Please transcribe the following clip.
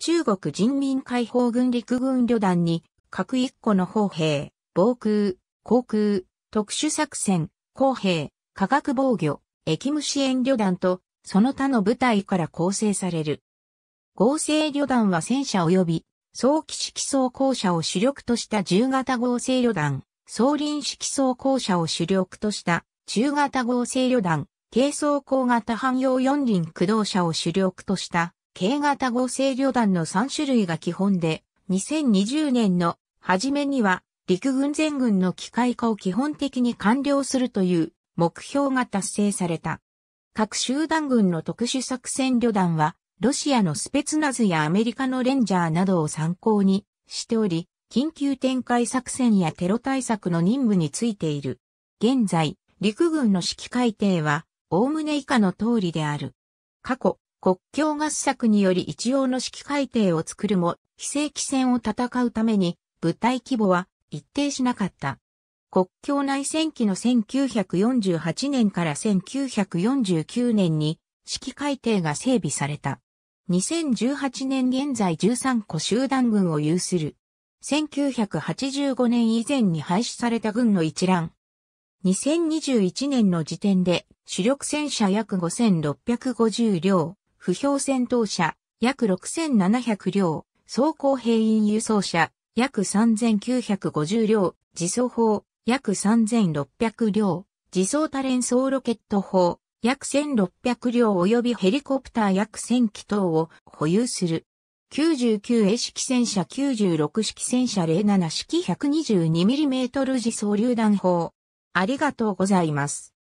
中国人民解放軍陸軍旅団に各一個の砲兵、防空、航空、特殊作戦、工兵、化学防御、駅務支援旅団とその他の部隊から構成される。合成旅団は戦車及び早期式装甲車を主力とした重型合成旅団、総輪式装甲車を主力とした中型合成旅団、軽装甲型汎用四輪駆動車を主力とした軽型合成旅団の3種類が基本で、2020年の初めには陸軍全軍の機械化を基本的に完了するという目標が達成された。各集団軍の特殊作戦旅団は、ロシアのスペツナズやアメリカのレンジャーなどを参考にしており、緊急展開作戦やテロ対策の任務についている。現在、陸軍の指揮改定は、おおむね以下の通りである。過去、国境合作により一応の指揮海定を作るも、非正規戦を戦うために、部隊規模は一定しなかった。国境内戦期の1948年から1949年に、指揮海定が整備された。2018年現在13個集団軍を有する。1985年以前に廃止された軍の一覧。2021年の時点で主力戦車約5650両、不評戦闘車、約6700両、装甲兵員輸送車、約3950両、自走砲、約3600両、自走多連装ロケット砲、約1600両及びヘリコプター約1000機等を保有する。99A 式戦車96式戦車07式 122mm 自走榴弾砲。ありがとうございます。